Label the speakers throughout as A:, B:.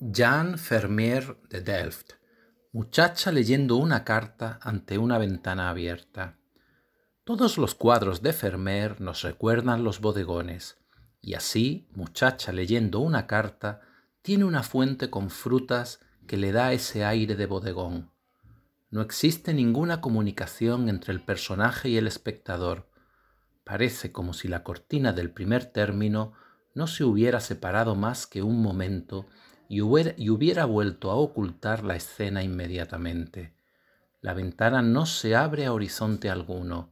A: Jan Fermier de Delft. Muchacha leyendo una carta ante una ventana abierta. Todos los cuadros de Fermier nos recuerdan los bodegones, y así, muchacha leyendo una carta, tiene una fuente con frutas que le da ese aire de bodegón. No existe ninguna comunicación entre el personaje y el espectador. Parece como si la cortina del primer término no se hubiera separado más que un momento y hubiera, vuelto a ocultar la escena inmediatamente. La ventana no se abre a horizonte alguno.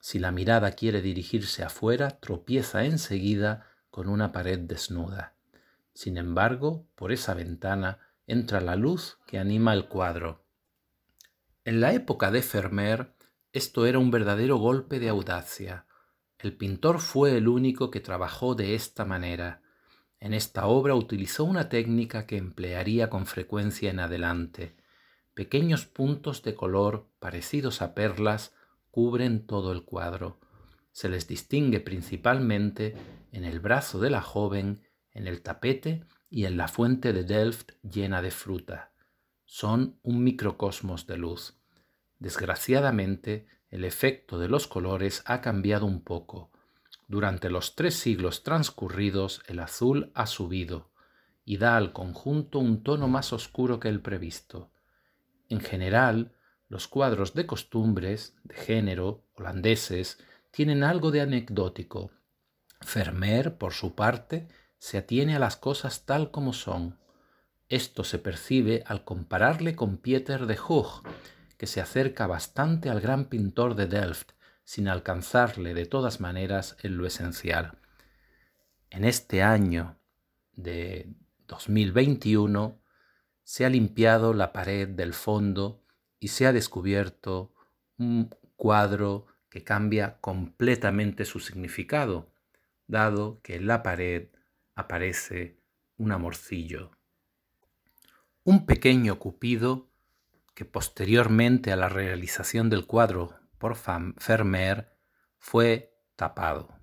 A: Si la mirada quiere dirigirse afuera, tropieza enseguida con una pared desnuda. Sin embargo, por esa ventana entra la luz que anima el cuadro. En la época de Fermer esto era un verdadero golpe de audacia. El pintor fue el único que trabajó de esta manera. En esta obra utilizó una técnica que emplearía con frecuencia en adelante. Pequeños puntos de color parecidos a perlas cubren todo el cuadro. Se les distingue principalmente en el brazo de la joven, en el tapete y en la fuente de Delft llena de fruta. Son un microcosmos de luz. Desgraciadamente, el efecto de los colores ha cambiado un poco durante los tres siglos transcurridos el azul ha subido y da al conjunto un tono más oscuro que el previsto. En general, los cuadros de costumbres, de género, holandeses, tienen algo de anecdótico. Vermeer, por su parte, se atiene a las cosas tal como son. Esto se percibe al compararle con Pieter de Hoog, que se acerca bastante al gran pintor de Delft, sin alcanzarle de todas maneras en lo esencial. En este año de 2021 se ha limpiado la pared del fondo y se ha descubierto un cuadro que cambia completamente su significado, dado que en la pared aparece un amorcillo. Un pequeño cupido que posteriormente a la realización del cuadro por Fermer fue tapado.